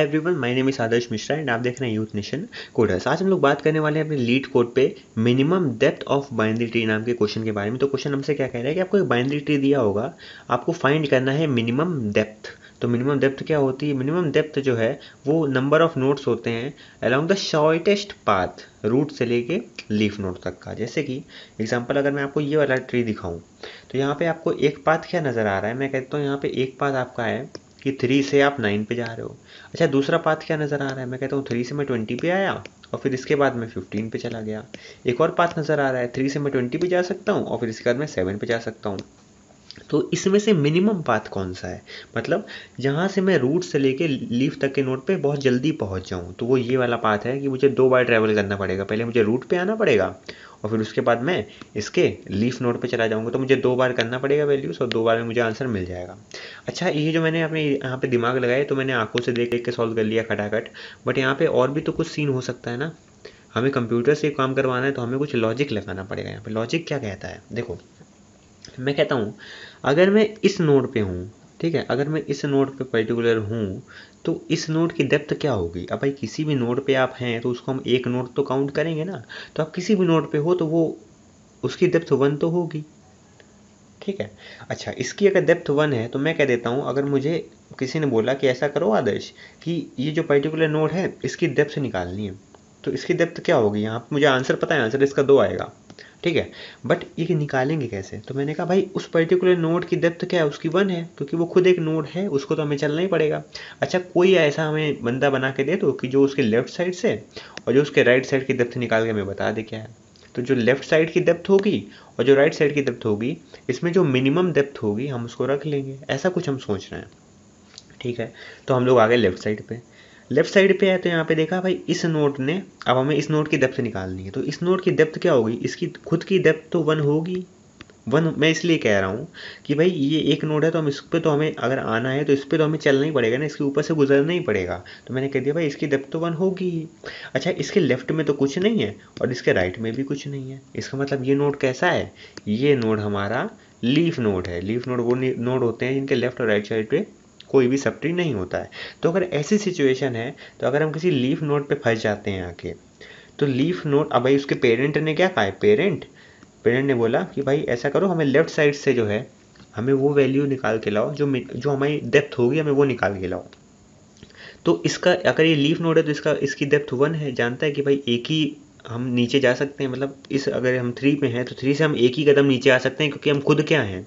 everyone my name इस आदर्श Mishra and आप देख रहे हैं यूथ नेशन कोडर्स आज हम लोग बात करने वाले हैं अपने लीड कोड पे minimum depth of binary tree नाम के क्वेश्चन के बारे में तो क्वेश्चन हमसे क्या कह रहा है कि आपको एक बाइनरी ट्री दिया होगा आपको फाइंड करना है मिनिमम डेप्थ तो मिनिमम डेप्थ क्या होती है मिनिमम डेप्थ जो है वो नंबर ऑफ नोट्स होते हैं along the shortest path root से लेके लीफ नोट तक का जैसे कि एग्जांपल अगर मैं आपको ये वाला ट्री दिखाऊं तो यहाँ पे आपको एक पाथ क्या नज़र आ रहा है मैं कहता हूँ यहाँ पे एक पाथ आपका है कि थ्री से आप नाइन पे जा रहे हो अच्छा दूसरा पाथ क्या नज़र आ रहा है मैं कहता हूँ थ्री से मैं ट्वेंटी पे आया और फिर इसके बाद मैं फिफ्टीन पे चला गया एक और पाथ नज़र आ रहा है थ्री से मैं ट्वेंटी पे जा सकता हूँ और फिर इसके बाद मैं सेवन पे जा सकता हूँ तो इसमें से मिनिमम पाथ कौन सा है मतलब जहाँ से मैं रूट से लेके लीफ तक के नोट पे बहुत जल्दी पहुँच जाऊँ तो वो ये वाला पाथ है कि मुझे दो बार ट्रैवल करना पड़ेगा पहले मुझे रूट पे आना पड़ेगा और फिर उसके बाद मैं इसके लीफ नोड पे चला जाऊँगा तो मुझे दो बार करना पड़ेगा वैल्यूज़ और दो बार में मुझे आंसर मिल जाएगा अच्छा ये जो मैंने अपने यहाँ पे दिमाग लगाया तो मैंने आंखों से देख देख के सॉल्व कर लिया खटाखट बट यहाँ पे और भी तो कुछ सीन हो सकता है ना हमें कंप्यूटर से काम करवाना है तो हमें कुछ लॉजिक लगाना पड़ेगा यहाँ पर लॉजिक क्या कहता है देखो मैं कहता हूँ अगर मैं इस नोड पर हूँ ठीक है अगर मैं इस नोड पे पर्टिकुलर हूँ तो इस नोड की डेप्थ क्या होगी अब भाई किसी भी नोड पे आप हैं तो उसको हम एक नोड तो काउंट करेंगे ना तो आप किसी भी नोड पे हो तो वो उसकी डेप्थ वन तो होगी ठीक है अच्छा इसकी अगर डेप्थ वन है तो मैं कह देता हूँ अगर मुझे किसी ने बोला कि ऐसा करो आदर्श कि ये जो पर्टिकुलर नोड है इसकी डेप्थ निकालनी है तो इसकी डेप्थ क्या होगी यहाँ मुझे आंसर पता है आंसर इसका दो आएगा ठीक है बट ये निकालेंगे कैसे तो मैंने कहा भाई उस पर्टिकुलर नोड की डेप्थ क्या है उसकी वन है क्योंकि वो खुद एक नोड है उसको तो हमें चलना ही पड़ेगा अच्छा कोई ऐसा हमें बंदा बना के दे दो तो कि जो उसके लेफ्ट साइड से और जो उसके राइट साइड की डेप्थ निकाल के हमें बता दे क्या है तो जो लेफ्ट साइड की डेप्थ होगी और जो राइट साइड की डेप्थ होगी इसमें जो मिनिमम डेप्थ होगी हम उसको रख लेंगे ऐसा कुछ हम सोच रहे हैं ठीक है तो हम लोग आ गए लेफ्ट साइड पर लेफ्ट साइड पे है तो यहाँ पे देखा भाई इस नोट ने अब हमें इस नोट की डेप्थ निकालनी है तो इस नोट की डेप्थ क्या होगी इसकी खुद की डेप्थ तो वन होगी वन मैं इसलिए कह रहा हूँ कि भाई ये एक नोट है तो हम इस पर तो हमें अगर आना है तो इस पर तो हमें चलना ही पड़ेगा ना इसके ऊपर से गुजरना ही पड़ेगा तो मैंने कह दिया भाई इसकी डेप्थ तो वन होगी अच्छा इसके लेफ्ट में तो कुछ नहीं है और इसके राइट में भी कुछ नहीं है इसका मतलब ये नोट कैसा है ये नोट हमारा लीफ नोट है लीफ नोट वो नोट होते हैं जिनके लेफ्ट और राइट साइड पर कोई भी सब्ट्री नहीं होता है तो अगर ऐसी सिचुएशन है तो अगर हम किसी लीफ नोट पे फंस जाते हैं आके तो लीफ नोट अब भाई उसके पेरेंट ने क्या कहा है पेरेंट पेरेंट ने बोला कि भाई ऐसा करो हमें लेफ्ट साइड से जो है हमें वो वैल्यू निकाल के लाओ जो जो हमारी डेप्थ होगी हमें वो निकाल के लाओ तो इसका अगर ये लीफ नोट है तो इसका इसकी डेप्थ वन है जानता है कि भाई एक ही हम नीचे जा सकते हैं मतलब इस अगर हम थ्री पे हैं तो थ्री से हम एक ही कदम नीचे आ सकते हैं क्योंकि हम खुद क्या हैं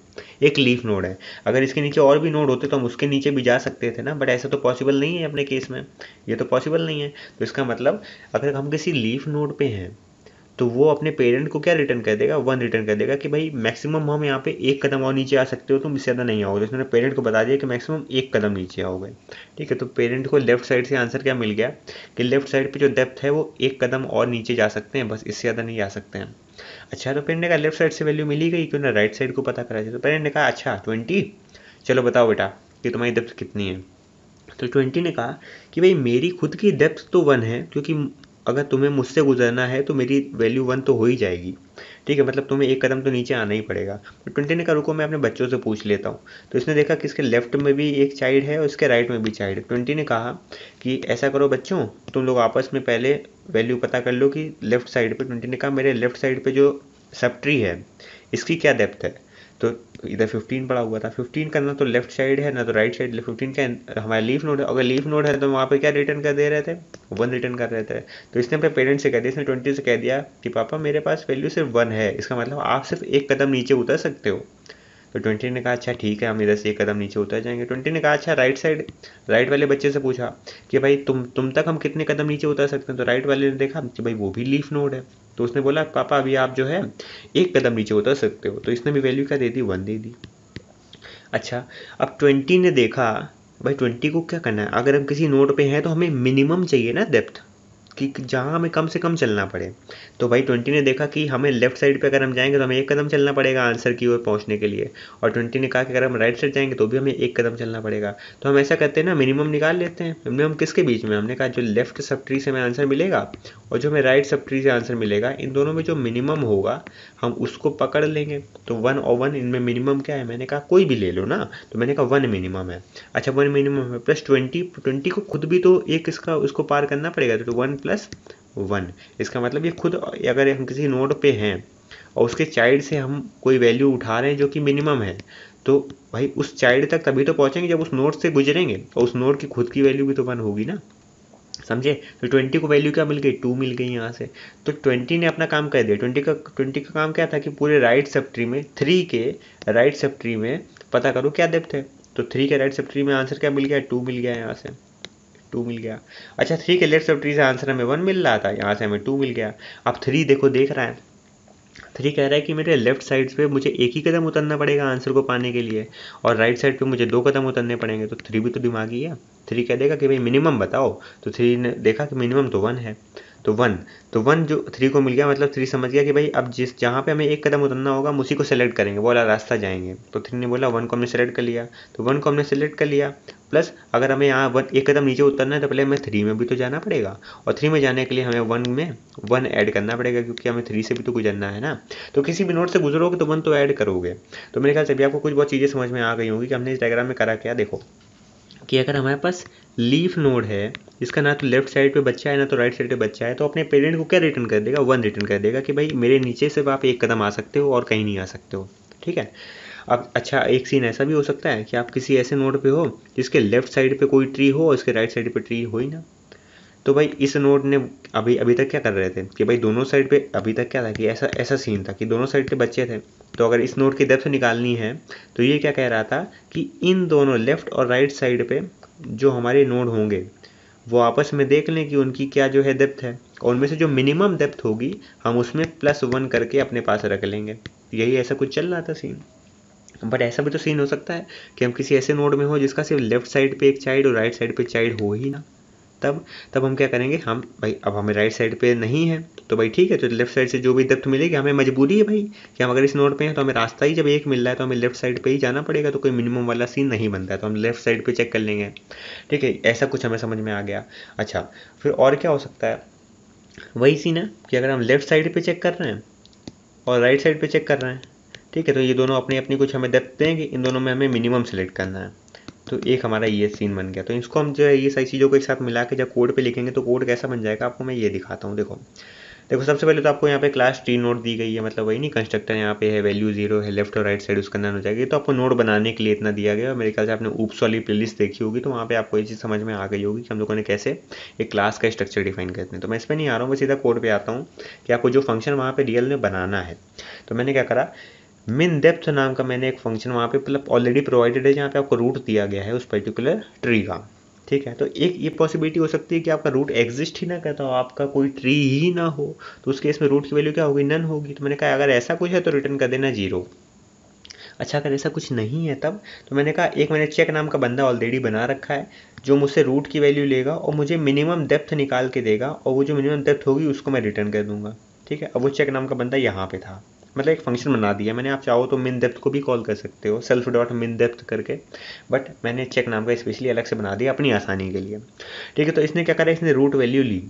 एक लीफ नोड है अगर इसके नीचे और भी नोड होते तो हम उसके नीचे भी जा सकते थे ना बट ऐसा तो पॉसिबल नहीं है अपने केस में ये तो पॉसिबल नहीं है तो इसका मतलब अगर हम किसी लीफ नोड पे हैं तो वो अपने पेरेंट को क्या रिटर्न कर देगा वन रिटर्न कर देगा कि भाई मैक्सिमम हम यहाँ पे एक कदम और नीचे आ सकते हो तुम इससे ज़्यादा नहीं आओगे तो पेरेंट को बता दिया कि मैक्सिमम एक कदम नीचे आओगे ठीक है तो पेरेंट को लेफ्ट साइड से आंसर क्या मिल गया कि लेफ्ट साइड पर जो डेप्थ है वो एक कदम और नीचे जा सकते हैं बस इससे ज़्यादा नहीं आ सकते हैं अच्छा तो पेरेंट ने कहा लेफ्ट साइड से वैल्यू मिली गई क्यों ना राइट साइड को पता करा तो पेरेंट ने कहा अच्छा ट्वेंटी चलो बताओ बेटा कि तुम्हारी डेप्थ कितनी है तो ट्वेंटी ने कहा कि भाई मेरी खुद की डेप्थ तो वन है क्योंकि अगर तुम्हें मुझसे गुजरना है तो मेरी वैल्यू वन तो हो ही जाएगी ठीक है मतलब तुम्हें एक कदम तो नीचे आना ही पड़ेगा तो ट्वेंटी ने कहा रुको मैं अपने बच्चों से पूछ लेता हूँ तो इसने देखा कि इसके लेफ्ट में भी एक चाइल्ड है और इसके राइट में भी चाइल्ड है ट्वेंटी ने कहा कि ऐसा करो बच्चों तुम लोग आपस में पहले वैल्यू पता कर लो कि लेफ्ट साइड पर ट्वेंटी ने कहा मेरे लेफ्ट साइड पर जो सब ट्री है इसकी क्या डेप्थ है तो इधर 15 पड़ा हुआ था 15 का ना तो लेफ्ट साइड है ना तो राइट साइड 15 का हमारा लीफ नोड है अगर लीफ नोड है तो वहाँ पे क्या रिटर्न कर दे रहे थे वन रिटर्न कर रहे थे तो इसने अपने पेरेंट्स से कह दिया इसने 20 से कह दिया कि पापा मेरे पास वैल्यू सिर्फ वन है इसका मतलब आप सिर्फ एक कदम नीचे उतर सकते हो तो ट्वेंटी ने कहा अच्छा ठीक है हम इधर से एक कदम नीचे उतर जाएंगे ट्वेंटी ने कहा अच्छा राइट साइड राइट वाले बच्चे से पूछा कि भाई तुम तुम तक हम कितने कदम नीचे उतर सकते हैं तो राइट वाले ने देखा कि भाई वो भी लीफ नोड है तो उसने बोला पापा अभी आप जो है एक कदम नीचे उतर सकते हो तो इसने भी वैल्यू क्या दे दी वन दे दी अच्छा अब ट्वेंटी ने देखा भाई ट्वेंटी को क्या करना है अगर हम किसी नोड पे हैं तो हमें मिनिमम चाहिए ना डेप्थ कि जहाँ हमें कम से कम चलना पड़े तो भाई ट्वेंटी ने देखा कि हमें लेफ्ट साइड पे अगर हम जाएंगे तो हमें एक कदम चलना पड़ेगा आंसर की ओर पहुँचने के लिए और ट्वेंटी ने कहा कि अगर हम राइट साइड जाएंगे तो भी हमें एक कदम चलना पड़ेगा तो हम ऐसा करते हैं ना मिनिमम निकाल लेते हैं मिनिमम किसके बीच में हमने कहा जो लेफ्ट सब ट्री से हमें आंसर मिलेगा और जो हमें राइट सब ट्री से आंसर मिलेगा इन दोनों में जो मिनिमम होगा हम उसको पकड़ लेंगे तो वन और वन इनमें मिनिमम क्या है मैंने कहा कोई भी ले लो ना तो मैंने कहा वन मिनिमम है अच्छा वन मिनिमम है प्लस ट्वेंटी ट्वेंटी को खुद भी तो एक इसका उसको पार करना पड़ेगा तो वन प्लस वन इसका मतलब ये खुद अगर हम किसी नोड पे हैं और उसके चाइल्ड से हम कोई वैल्यू उठा रहे हैं जो कि मिनिमम है तो भाई उस चाइल्ड तक तभी तो पहुंचेंगे जब उस नोड से गुजरेंगे और उस नोड की खुद की वैल्यू भी तो वन होगी ना समझे तो ट्वेंटी को वैल्यू क्या मिल गई टू मिल गई यहाँ से तो ट्वेंटी ने अपना काम कर दिया ट्वेंटी का ट्वेंटी का काम क्या था कि पूरे राइट सेप्ट्री में थ्री के राइट सेप्ट्री में पता करो क्या डेप्थ है तो थ्री के राइट सेप्ट्री में आंसर क्या मिल गया टू मिल गया यहाँ से टू मिल गया अच्छा थ्री के लेफ्ट सब ट्री से आंसर हमें वन मिल रहा था यहाँ से हमें टू मिल गया अब थ्री देखो देख रहा है थ्री कह रहा है कि मेरे लेफ्ट साइड पे मुझे एक ही कदम उतरना पड़ेगा आंसर को पाने के लिए और राइट साइड पे मुझे दो कदम उतरने पड़ेंगे तो थ्री भी तो दिमागी है थ्री कह देगा कि भाई मिनिमम बताओ तो थ्री ने देखा कि मिनिमम तो वन है तो वन तो वन जो थ्री को मिल गया मतलब थ्री समझ गया कि भाई अब जिस जहाँ पे हमें एक कदम उतरना होगा हम उसी को सेलेक्ट करेंगे वो वाला रास्ता जाएंगे तो थ्री ने बोला वन को हमने सेलेक्ट कर लिया तो वन को हमने सेलेक्ट कर लिया प्लस अगर हमें यहाँ वन एक कदम नीचे उतरना है तो पहले हमें थ्री में भी तो जाना पड़ेगा और थ्री में जाने के लिए हमें वन में वन ऐड करना पड़ेगा क्योंकि हमें थ्री से भी तो गुजरना है ना तो किसी भी नोट से गुजरोगे तो वन तो ऐड करोगे तो मेरे ख्याल से अभी आपको कुछ बहुत चीज़ें समझ में आ गई होंगी कि हमने इस डायग्राम में करा क्या देखो कि अगर हमारे पास लीफ नोड है जिसका ना तो लेफ्ट साइड पे बच्चा है ना तो राइट साइड पे बच्चा है तो अपने पेरेंट को क्या रिटर्न कर देगा वन रिटर्न कर देगा कि भाई मेरे नीचे से आप एक कदम आ सकते हो और कहीं नहीं आ सकते हो ठीक है अब अच्छा एक सीन ऐसा भी हो सकता है कि आप किसी ऐसे नोड पे हो जिसके लेफ्ट साइड पे कोई ट्री हो और इसके राइट साइड पे ट्री हो ही ना तो भाई इस नोड ने अभी अभी तक क्या कर रहे थे कि भाई दोनों साइड पे अभी तक क्या था कि ऐसा ऐसा सीन था कि दोनों साइड पे बच्चे थे तो अगर इस नोड की डेप्थ निकालनी है तो ये क्या कह रहा था कि इन दोनों लेफ्ट और राइट साइड पे जो हमारे नोड होंगे वो आपस में देख लें कि उनकी क्या जो है डेप्थ है और उनमें से जो मिनिमम डेप्थ होगी हम उसमें प्लस वन करके अपने पास रख लेंगे यही ऐसा कुछ चल रहा था सीन बट ऐसा भी तो सीन हो सकता है कि हम किसी ऐसे नोड में हो जिसका सिर्फ लेफ्ट साइड पे एक चाइल्ड और राइट साइड पे चाइल्ड हो ही ना तब तब हम क्या करेंगे हम भाई अब हमें राइट साइड पे नहीं है तो भाई ठीक है तो लेफ्ट साइड से जो भी डेप्थ मिलेगी हमें मजबूरी है भाई कि हम अगर इस नोड पे हैं तो हमें रास्ता ही जब एक मिल रहा है तो हमें लेफ्ट साइड पे ही जाना पड़ेगा तो कोई मिनिमम वाला सीन नहीं बनता है तो हम लेफ्ट साइड पे चेक कर लेंगे ठीक है ऐसा कुछ हमें समझ में आ गया अच्छा फिर और क्या हो सकता है वही सीन है कि अगर हम लेफ्ट साइड पर चेक कर रहे हैं और राइट साइड पर चेक कर रहे हैं ठीक है तो ये दोनों अपनी अपनी कुछ हमें डेप्थ देंगे इन दोनों में हमें मिनिमम सेलेक्ट करना है तो एक हमारा ये सीन बन गया तो इसको हम जो है ये सारी चीज़ों को एक साथ मिला के जब कोड पे लिखेंगे तो कोड कैसा बन जाएगा आपको मैं ये दिखाता हूँ देखो देखो सबसे पहले तो आपको यहाँ पे क्लास टी नोट दी गई है मतलब वही नहीं कंस्ट्रक्टर यहाँ पे है वैल्यू जीरो है लेफ्ट और राइट साइड उसका अंदर हो जाएगी तो आपको नोट बनाने के लिए इतना दिया गया मेरे ख्याल से आपने ऊप्स वाली प्लेलिस्ट देखी होगी तो वहाँ पे आपको ये चीज़ समझ में आ गई होगी कि हम लोगों ने कैसे एक क्लास का स्ट्रक्चर डिफाइन करते हैं तो मैं इस पर नहीं आ रहा हूँ मैं सीधा कोड पर आता हूँ कि आपको जो फंक्शन वहाँ पर रियल में बनाना है तो मैंने क्या करा मिन डेप्थ नाम का मैंने एक फंक्शन वहाँ पे मतलब ऑलरेडी प्रोवाइडेड है जहाँ पे आपको रूट दिया गया है उस पर्टिकुलर ट्री का ठीक है तो एक ये पॉसिबिलिटी हो सकती है कि आपका रूट एग्जिस्ट ही ना करता हो आपका कोई ट्री ही ना हो तो उस केस में रूट की वैल्यू क्या होगी नन होगी तो मैंने कहा अगर ऐसा कुछ है तो रिटर्न कर देना जीरो अच्छा अगर ऐसा कुछ नहीं है तब तो मैंने कहा एक मैंने चेक नाम का बंदा ऑलरेडी बना रखा है जो मुझसे रूट की वैल्यू लेगा और मुझे मिनिमम डेप्थ निकाल के देगा और वो जो मिनिमम डेप्थ होगी उसको मैं रिटर्न कर दूंगा ठीक है अब वो चेक नाम का बंदा यहाँ पे था मतलब एक फंक्शन बना दिया मैंने आप चाहो तो मिन डेप्थ को भी कॉल कर सकते हो सेल्फ डॉट मिन डेप्थ करके बट मैंने चेक नाम का स्पेशली अलग से बना दिया अपनी आसानी के लिए ठीक है तो इसने क्या करा इसने रूट वैल्यू ली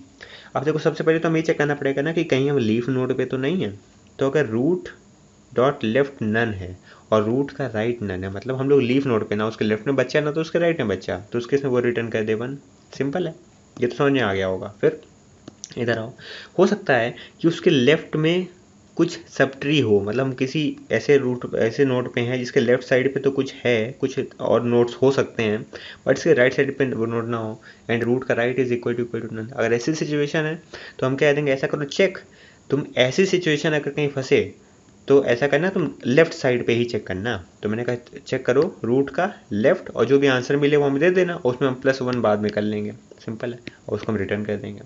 अब देखो सबसे पहले तो हमें चेक करना पड़ेगा ना कि कहीं हम लीफ नोड पे तो नहीं है तो अगर रूट डॉट लेफ्ट नन है और रूट का राइट नन है मतलब हम लोग लीफ नोड पे ना उसके लेफ्ट में बच्चा ना तो उसके राइट में बच्चा तो उसके इसमें वो रिटर्न कर दे वन सिंपल है ये तो समझ में आ गया होगा फिर इधर आओ हो सकता है कि उसके लेफ्ट में कुछ सब ट्री हो मतलब हम किसी ऐसे रूट ऐसे नोट पे हैं जिसके लेफ्ट साइड पे तो कुछ है कुछ और नोट्स हो सकते हैं बट इसके राइट साइड पे नोट ना हो एंड रूट का right is equal to equal to none अगर ऐसी सिचुएशन है तो हम कह देंगे ऐसा करो चेक तुम ऐसी सिचुएशन अगर कहीं फंसे तो ऐसा करना तुम लेफ्ट साइड पे ही चेक करना तो मैंने कहा चेक करो रूट का लेफ्ट और जो भी आंसर मिले वो हमें दे देना और उसमें हम प्लस वन बाद में कर लेंगे सिंपल है और उसको हम रिटर्न कर देंगे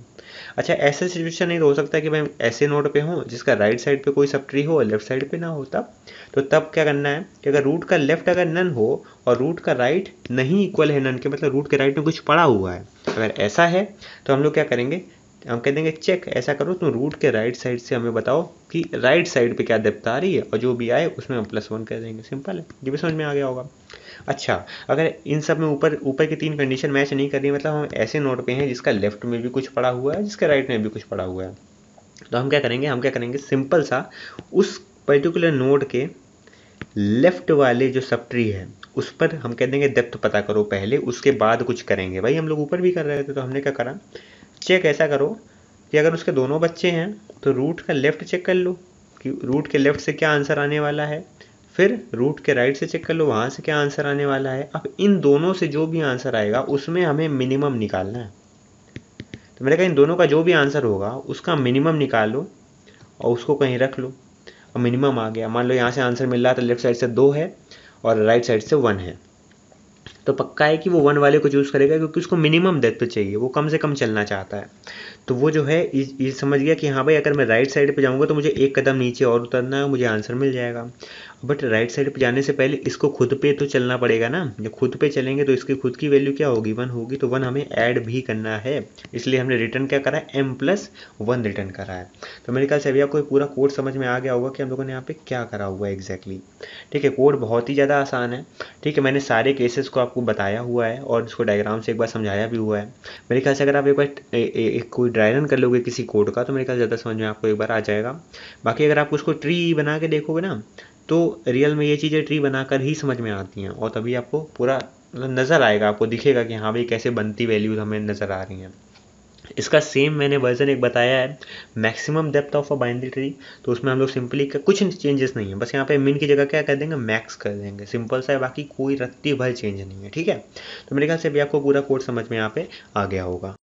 अच्छा ऐसा सिचुएशन नहीं तो हो सकता कि मैं ऐसे नोड पे हूँ जिसका राइट साइड पे कोई सब ट्री हो और लेफ्ट साइड पे ना होता तो तब क्या करना है कि अगर रूट का लेफ्ट अगर नन हो और रूट का राइट नहीं इक्वल है नन के मतलब रूट के राइट में कुछ पड़ा हुआ है अगर ऐसा है तो हम लोग क्या करेंगे हम कह देंगे चेक ऐसा करो तुम रूट के राइट साइड से हमें बताओ कि राइट साइड पे क्या डेप्थ आ रही है और जो भी आए उसमें हम प्लस वन कह देंगे सिंपल है ये भी समझ में आ गया होगा अच्छा अगर इन सब में ऊपर ऊपर की तीन कंडीशन मैच नहीं कर रही मतलब हम ऐसे नोट पे हैं जिसका लेफ्ट में भी कुछ पड़ा हुआ है जिसका राइट में भी कुछ पड़ा हुआ है तो हम क्या करेंगे हम क्या करेंगे सिंपल सा उस पर्टिकुलर नोड के लेफ्ट वाले जो सब ट्री है उस पर हम कह देंगे डेप्थ पता करो पहले उसके बाद कुछ करेंगे भाई हम लोग ऊपर भी कर रहे थे तो हमने क्या करा चेक ऐसा करो कि अगर उसके दोनों बच्चे हैं तो रूट का लेफ़्ट चेक कर लो कि रूट के लेफ़्ट से क्या आंसर आने वाला है फिर रूट के राइट से चेक कर लो वहाँ से क्या आंसर आने वाला है अब इन दोनों से जो भी आंसर आएगा उसमें हमें मिनिमम निकालना है तो मैंने कहा इन दोनों का जो भी आंसर होगा उसका मिनिमम निकालो और उसको कहीं रख लो और मिनिमम आ गया मान लो यहाँ से आंसर मिल रहा था लेफ्ट साइड से दो है और राइट साइड से वन है तो पक्का है कि वो वन वाले को चूज़ करेगा क्योंकि उसको मिनिमम डेप्थ चाहिए वो कम से कम चलना चाहता है तो वो जो है ये समझ गया कि हाँ भाई अगर मैं राइट साइड पर जाऊँगा तो मुझे एक कदम नीचे और उतरना है मुझे आंसर मिल जाएगा बट राइट साइड पे जाने से पहले इसको खुद पे तो चलना पड़ेगा ना जब खुद पे चलेंगे तो इसकी खुद की वैल्यू क्या होगी वन होगी तो वन हमें ऐड भी करना है इसलिए हमने रिटर्न क्या करा है एम प्लस वन रिटर्न करा है तो मेरे ख्याल से अभी आपको पूरा कोड समझ में आ गया होगा कि हम लोगों ने यहाँ पे क्या करा हुआ है एग्जैक्टली ठीक है कोड बहुत ही ज़्यादा आसान है ठीक है मैंने सारे केसेस को आपको बताया हुआ है और इसको डायग्राम से एक बार समझाया भी हुआ है मेरे ख्याल से अगर आप एक बार कोई ड्राई रन कर लोगे किसी कोड का तो मेरे ख्याल ज़्यादा समझ में आपको एक बार आ जाएगा बाकी अगर आप उसको ट्री बना के देखोगे ना तो रियल में ये चीज़ें ट्री बनाकर ही समझ में आती हैं और तभी आपको पूरा मतलब नज़र आएगा आपको दिखेगा कि हाँ भाई कैसे बनती वैल्यूज हमें नज़र आ रही हैं इसका सेम मैंने वर्जन एक बताया है maximum depth of a binary tree तो उसमें हम लोग सिंपली कुछ चेंजेस नहीं है बस यहाँ पे मिन की जगह क्या कर देंगे मैक्स कर देंगे सिंपल सा है बाकी कोई रत्ती भर चेंज नहीं है ठीक है तो मेरे ख्याल से भी आपको पूरा कोड समझ में यहाँ पे आ गया होगा